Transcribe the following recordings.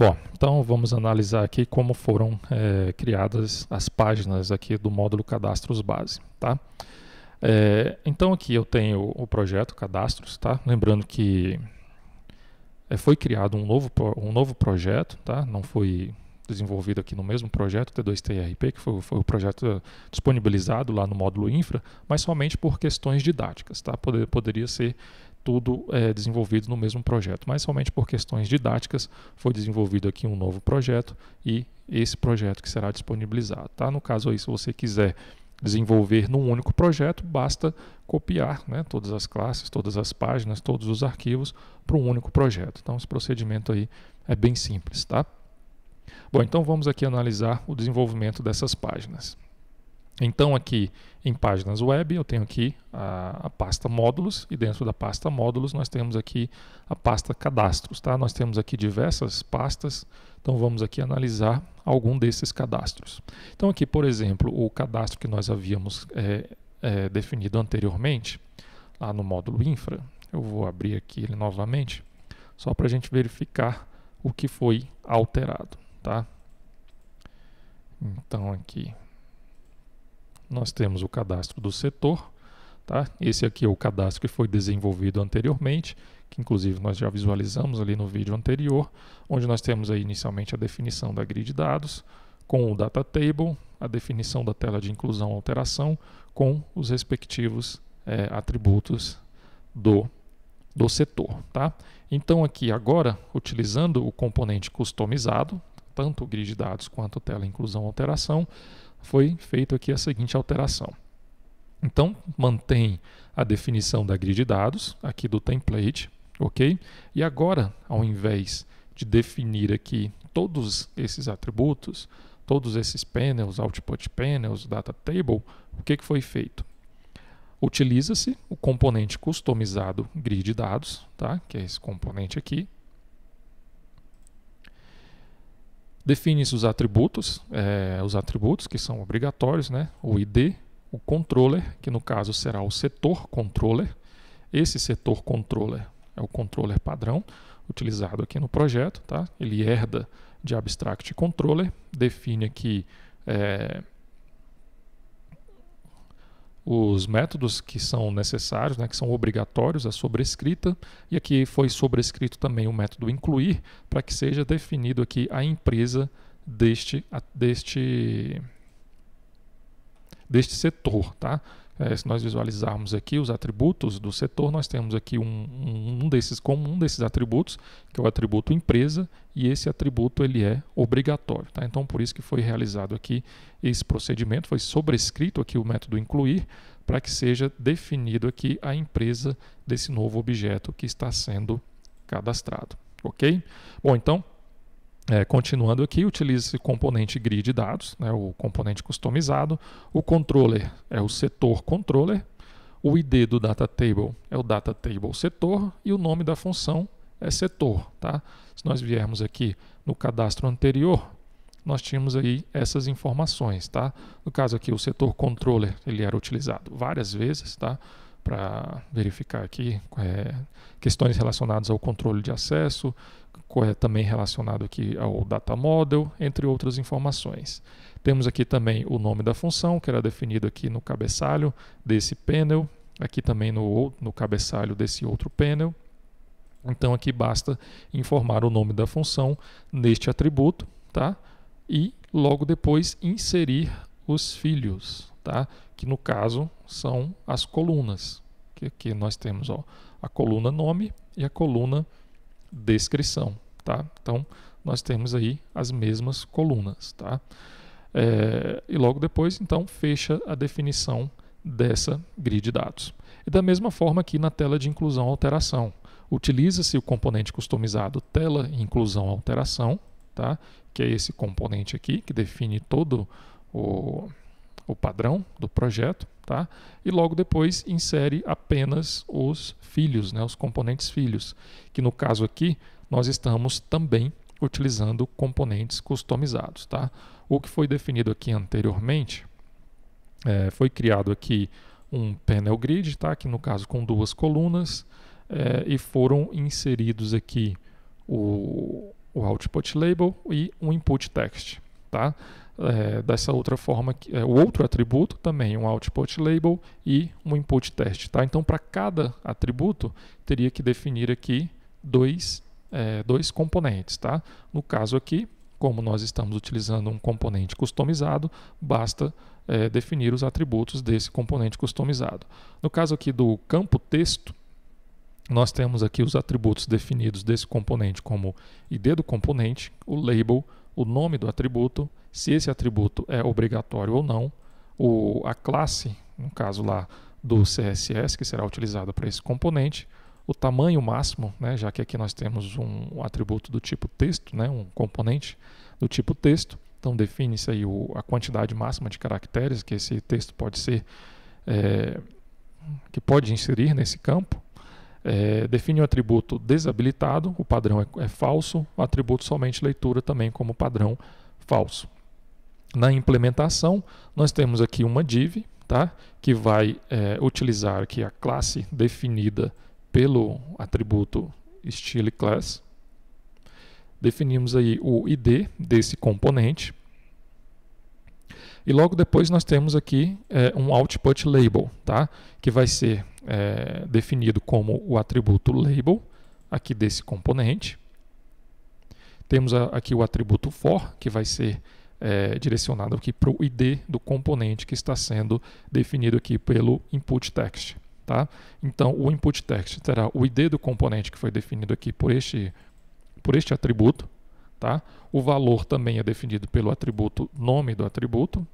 Bom, então vamos analisar aqui como foram é, criadas as páginas aqui do módulo Cadastros Base, tá? É, então aqui eu tenho o projeto Cadastros, tá? Lembrando que eh, foi criado um novo, um novo projeto, tá? Não foi desenvolvido aqui no mesmo projeto, T2TRP, que foi, foi, o projeto disponibilizado lá no módulo infra, mas somente por questões didáticas. Tá? Poder, poderia ser tudo é, desenvolvido no mesmo projeto, mas somente por questões didáticas foi desenvolvido aqui um novo projeto e esse projeto que será disponibilizado. Tá? No caso aí, se você quiser desenvolver num único projeto, basta copiar né, todas as classes, todas as páginas, todos os arquivos para um único projeto. Então, esse procedimento aí é bem simples. Tá? Bom, então vamos aqui analisar o desenvolvimento dessas páginas. Então aqui em páginas web eu tenho aqui a, a, pasta módulos e dentro da pasta módulos nós temos aqui a pasta cadastros, tá? Nós temos aqui diversas pastas, então vamos aqui analisar algum desses cadastros. Então aqui, por exemplo, o cadastro que nós havíamos é, é, definido anteriormente, lá no módulo infra, eu vou abrir aqui ele novamente, só para a gente verificar o que foi alterado, tá? Então aqui nós temos o cadastro do setor. Tá? Esse aqui é o cadastro que foi desenvolvido anteriormente, que inclusive nós já visualizamos ali no vídeo anterior, onde nós temos aí inicialmente a definição da grid de dados, com o data table, a definição da tela de inclusão alteração, com os respectivos é, atributos do, do setor. Tá? Então aqui agora, utilizando o componente customizado, tanto o grid de dados quanto tela inclusão alteração, foi feita aqui a seguinte alteração. Então, mantém a definição da grid de dados, aqui do template, ok? E agora, ao invés de definir aqui todos esses atributos, todos esses panels, output panels, data table, o que, que foi feito? Utiliza-se o componente customizado grid de dados, tá? que é esse componente aqui, Define-se os atributos, é, os atributos que são obrigatórios, né? o ID, o controller, que no caso será o setor controller. Esse setor controller é o controller padrão utilizado aqui no projeto. Tá? Ele herda de abstract controller, define aqui é, os métodos que são necessários, né, que são obrigatórios a sobrescrita, e aqui foi sobrescrito também o método incluir, para que seja definido aqui a empresa deste, deste deste setor, tá? É, se nós visualizarmos aqui os atributos do setor, nós temos aqui um, um, desses como um desses atributos, que é o atributo empresa, e esse atributo ele é obrigatório. Tá? Então, por isso que foi realizado aqui esse procedimento, foi sobrescrito aqui o método incluir, para que seja definido aqui a empresa desse novo objeto que está sendo cadastrado. Ok? Bom, então é, continuando aqui, utiliza-se componente grid dados, né, o componente customizado. O controller é o setor controller. O ID do data table é o data table setor e o nome da função é setor. Tá? Se nós viermos aqui no cadastro anterior, nós tínhamos aí essas informações. Tá? No caso aqui, o setor controller ele era utilizado várias vezes. Tá? para verificar aqui é, questões relacionadas ao controle de acesso, é, também relacionado aqui ao data model, entre outras informações. Temos aqui também o nome da função, que era definido aqui no cabeçalho desse panel, aqui também no, no cabeçalho desse outro panel. Então aqui basta informar o nome da função neste atributo, tá? E logo depois inserir os filhos, tá? que no caso são as colunas. Que aqui nós temos ó, a coluna nome e a coluna descrição. Tá? Então, nós temos aí as mesmas colunas. Tá? É, e logo depois, então, fecha a definição dessa grid dados. E da mesma forma aqui na tela de inclusão alteração. Utiliza-se o componente customizado tela inclusão alteração, tá? que é esse componente aqui que define todo o, o padrão do projeto, tá? E logo depois insere apenas os filhos, né, os componentes filhos, que no caso aqui nós estamos também utilizando componentes customizados, tá? O que foi definido aqui anteriormente é, foi criado aqui um panel grid, tá? Aqui no caso com duas colunas é, e foram inseridos aqui o, o output label e um input text, tá? é, dessa outra forma, que, é, o outro atributo também, um output label e um input test. Tá? Então, para cada atributo, teria que definir aqui dois, é, dois componentes. Tá? No caso aqui, como nós estamos utilizando um componente customizado, basta é, definir os atributos desse componente customizado. No caso aqui do campo texto, nós temos aqui os atributos definidos desse componente como ID do componente, o label, o nome do atributo, se esse atributo é obrigatório ou não, o, a classe, no caso lá do CSS, que será utilizada para esse componente, o tamanho máximo, né, já que aqui nós temos um atributo do tipo texto, né, um componente do tipo texto, então define-se aí o, a quantidade máxima de caracteres que esse texto pode ser, é, que pode inserir nesse campo. É, define o atributo desabilitado, o padrão é, é falso, o atributo somente leitura também como padrão falso. Na implementação, nós temos aqui uma div, tá? que vai é, utilizar aqui a classe definida pelo atributo style class. Definimos aí o id desse componente. E logo depois nós temos aqui é, um output label, tá? que vai ser é, definido como o atributo label aqui desse componente. Temos a, aqui o atributo for, que vai ser é, direcionado aqui para o ID do componente que está sendo definido aqui pelo input text. Tá? Então, o input text terá o ID do componente que foi definido aqui por este, por este atributo. Tá? O valor também é definido pelo atributo nome do atributo.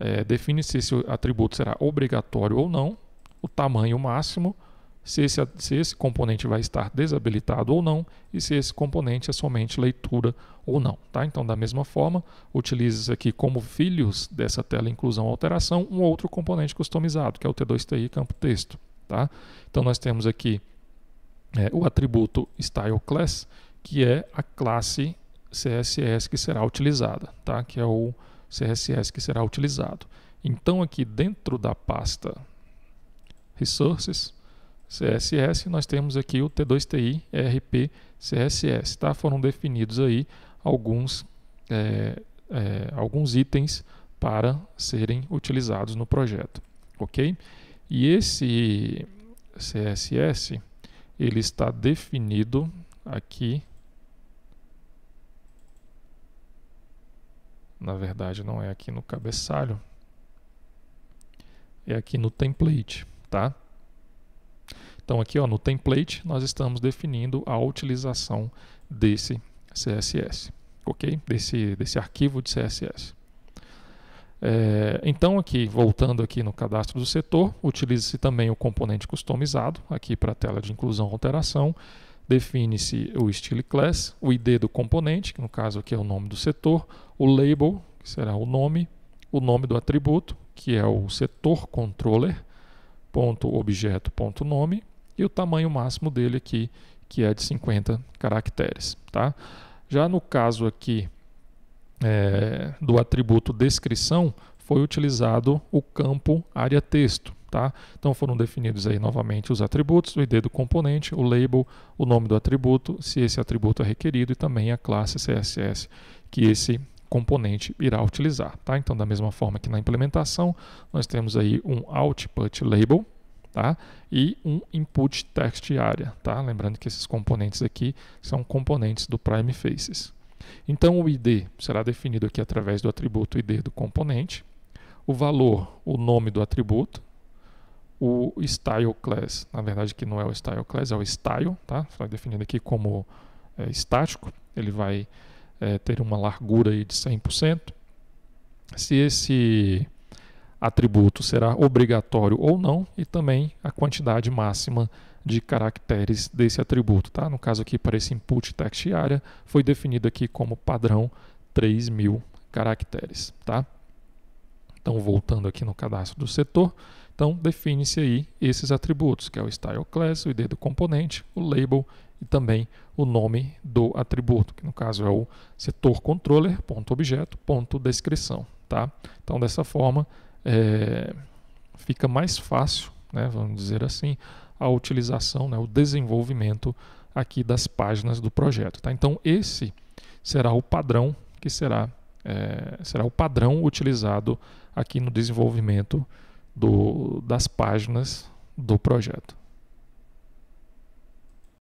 É, Define-se se o atributo será obrigatório ou não, o tamanho máximo, se esse, se esse componente vai estar desabilitado ou não e se esse componente é somente leitura ou não. Tá? Então, da mesma forma, utilize aqui como filhos dessa tela inclusão alteração um outro componente customizado, que é o T2TI campo texto. Tá? Então, nós temos aqui é, o atributo style class, que é a classe CSS que será utilizada, tá? que é o CSS que será utilizado. Então, aqui dentro da pasta Resources, CSS, nós temos aqui o T2TI RP CSS. Tá? Foram definidos aí alguns, é, é, alguns itens para serem utilizados no projeto, ok? E esse CSS ele está definido aqui. Na verdade, não é aqui no cabeçalho, é aqui no template, tá? Então aqui ó, no template nós estamos definindo a utilização desse CSS, ok? Desse, desse arquivo de CSS. É, então aqui, voltando aqui no cadastro do setor, utiliza-se também o componente customizado, aqui para a tela de inclusão alteração, define-se o style class, o ID do componente, que no caso aqui é o nome do setor, o label, que será o nome, o nome do atributo, que é o setor controller, ponto objeto ponto nome, e o tamanho máximo dele aqui, que é de 50 caracteres. Tá? Já no caso aqui é, do atributo descrição, foi utilizado o campo área texto. Tá? Então foram definidos aí novamente os atributos, o ID do componente, o label, o nome do atributo, se esse atributo é requerido e também a classe CSS que esse componente irá utilizar. Tá? Então, da mesma forma que na implementação, nós temos aí um output label, tá? e um input text area. Tá? Lembrando que esses componentes aqui são componentes do prime faces. Então o id será definido aqui através do atributo id do componente, o valor, o nome do atributo, o style class, na verdade que não é o style class, é o style, tá? Foi definido aqui como é, estático, ele vai é, ter uma largura aí de 100%. Se esse atributo será obrigatório ou não e também a quantidade máxima de caracteres desse atributo. Tá? No caso aqui, para esse input text área, foi definido aqui como padrão 3.000 caracteres. Tá? Então, voltando aqui no cadastro do setor, então define-se aí esses atributos, que é o style class, o ID do componente, o label e também o nome do atributo, que no caso é o setor controller.objeto.descrição. Tá? Então, dessa forma, é, fica mais fácil, né, vamos dizer assim, a utilização, né, o desenvolvimento aqui das páginas do projeto. Tá? Então esse será o padrão que será, é, será o padrão utilizado aqui no desenvolvimento do, das páginas do projeto.